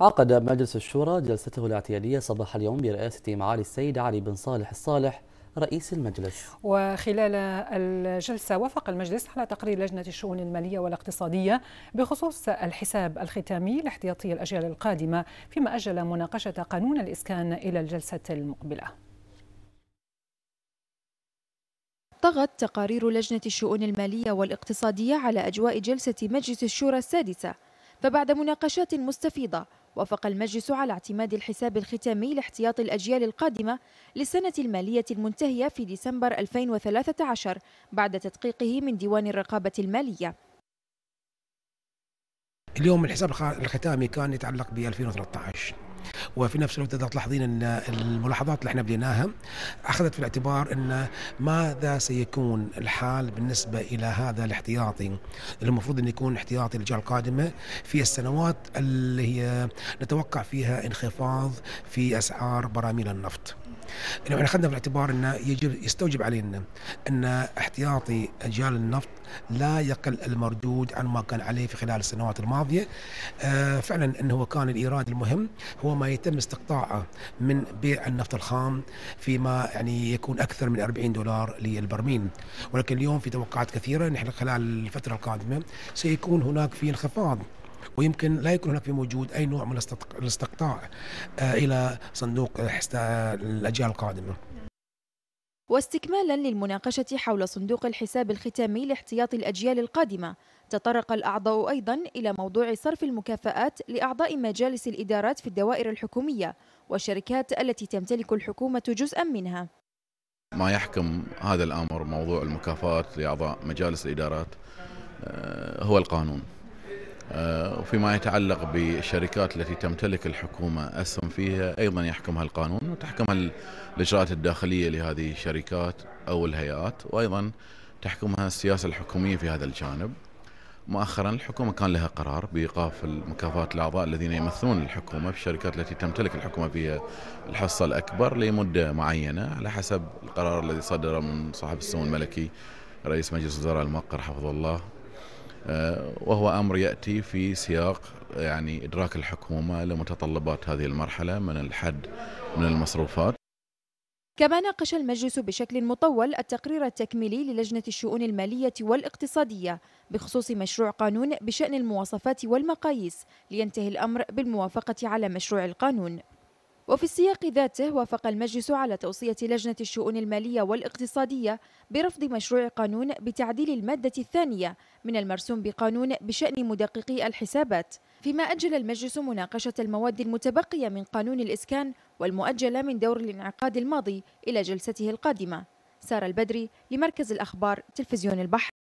عقد مجلس الشورى جلسته الاعتيادية صباح اليوم برئاسة معالي السيد علي بن صالح الصالح رئيس المجلس وخلال الجلسة وافق المجلس على تقرير لجنة الشؤون المالية والاقتصادية بخصوص الحساب الختامي لاحتياطي الأجيال القادمة فيما أجل مناقشة قانون الإسكان إلى الجلسة المقبلة طغت تقارير لجنة الشؤون المالية والاقتصادية على أجواء جلسة مجلس الشورى السادسة فبعد مناقشات مستفيضة وافق المجلس على اعتماد الحساب الختامي لاحتياط الأجيال القادمة للسنة المالية المنتهية في ديسمبر 2013 بعد تدقيقه من ديوان الرقابة المالية اليوم الحساب الختامي كان يتعلق ب 2013 وفي نفس الوقت اذا تلاحظين ان الملاحظات اللي احنا بديناها اخذت في الاعتبار ان ماذا سيكون الحال بالنسبه الى هذا الاحتياطي المفروض ان يكون احتياطي للجهه القادمه في السنوات اللي هي نتوقع فيها انخفاض في اسعار براميل النفط. انه احنا اخذنا في الاعتبار انه يجب يستوجب علينا ان احتياطي اجيال النفط لا يقل المردود عن ما كان عليه في خلال السنوات الماضيه آه، فعلا انه هو كان الايراد المهم هو ما يتم استقطاعه من بيع النفط الخام فيما يعني يكون اكثر من 40 دولار للبرميل ولكن اليوم في توقعات كثيره نحن خلال الفتره القادمه سيكون هناك في انخفاض ويمكن لا يكون هناك في موجود أي نوع من الاستقطاع آه، إلى صندوق آه، آه، الأجيال القادمة واستكمالا للمناقشة حول صندوق الحساب الختامي لاحتياط الأجيال القادمة تطرق الأعضاء أيضا إلى موضوع صرف المكافآت لأعضاء مجالس الإدارات في الدوائر الحكومية والشركات التي تمتلك الحكومة جزءا منها ما يحكم هذا الأمر موضوع المكافآت لأعضاء مجالس الإدارات هو القانون آه، وفيما يتعلق بالشركات التي تمتلك الحكومة أسهم فيها أيضا يحكمها القانون وتحكمها الإجراءات الداخلية لهذه الشركات أو الهيئات وأيضا تحكمها السياسة الحكومية في هذا الجانب مؤخرا الحكومة كان لها قرار بإيقاف المكافآت الأعضاء الذين يمثلون الحكومة في الشركات التي تمتلك الحكومة فيها الحصة الأكبر لمدة معينة على حسب القرار الذي صدر من صاحب السمو الملكي رئيس مجلس الوزراء الموقر حفظه الله آه، وهو أمر يأتي في سياق يعني إدراك الحكومة لمتطلبات هذه المرحلة من الحد من المصروفات كما ناقش المجلس بشكل مطول التقرير التكميلي للجنة الشؤون المالية والاقتصادية بخصوص مشروع قانون بشأن المواصفات والمقاييس لينتهي الأمر بالموافقة على مشروع القانون وفي السياق ذاته وافق المجلس على توصية لجنة الشؤون المالية والاقتصادية برفض مشروع قانون بتعديل المادة الثانية من المرسوم بقانون بشأن مدققي الحسابات فيما أجل المجلس مناقشة المواد المتبقية من قانون الإسكان والمؤجلة من دور الانعقاد الماضي إلى جلسته القادمة سارة البدري لمركز الأخبار تلفزيون البحر